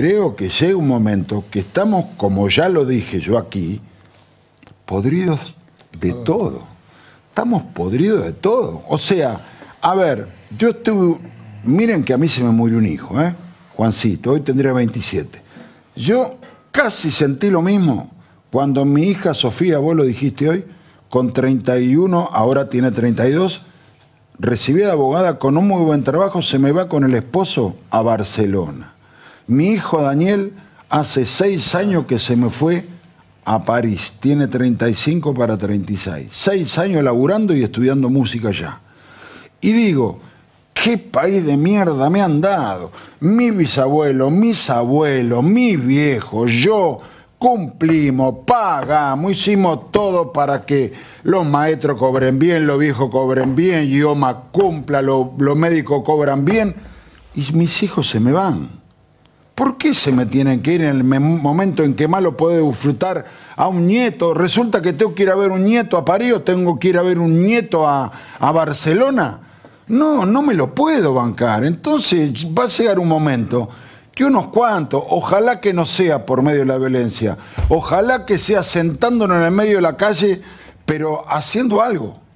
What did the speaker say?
creo que llega un momento que estamos, como ya lo dije yo aquí, podridos de todo. Estamos podridos de todo. O sea, a ver, yo estuve, miren que a mí se me murió un hijo, ¿eh? Juancito, hoy tendría 27. Yo casi sentí lo mismo cuando mi hija Sofía, vos lo dijiste hoy, con 31, ahora tiene 32, de abogada con un muy buen trabajo, se me va con el esposo a Barcelona. Mi hijo Daniel hace seis años que se me fue a París. Tiene 35 para 36. Seis años laburando y estudiando música allá. Y digo, qué país de mierda me han dado. Mi bisabuelo, mis abuelos, mi viejo, yo cumplimos, pagamos, hicimos todo para que los maestros cobren bien, los viejos cobren bien, idioma cumpla, los, los médicos cobran bien. Y mis hijos se me van. ¿Por qué se me tienen que ir en el momento en que malo lo puedo disfrutar a un nieto? Resulta que tengo que ir a ver un nieto a París o tengo que ir a ver un nieto a, a Barcelona. No, no me lo puedo bancar. Entonces va a llegar un momento que unos cuantos, ojalá que no sea por medio de la violencia, ojalá que sea sentándonos en el medio de la calle, pero haciendo algo.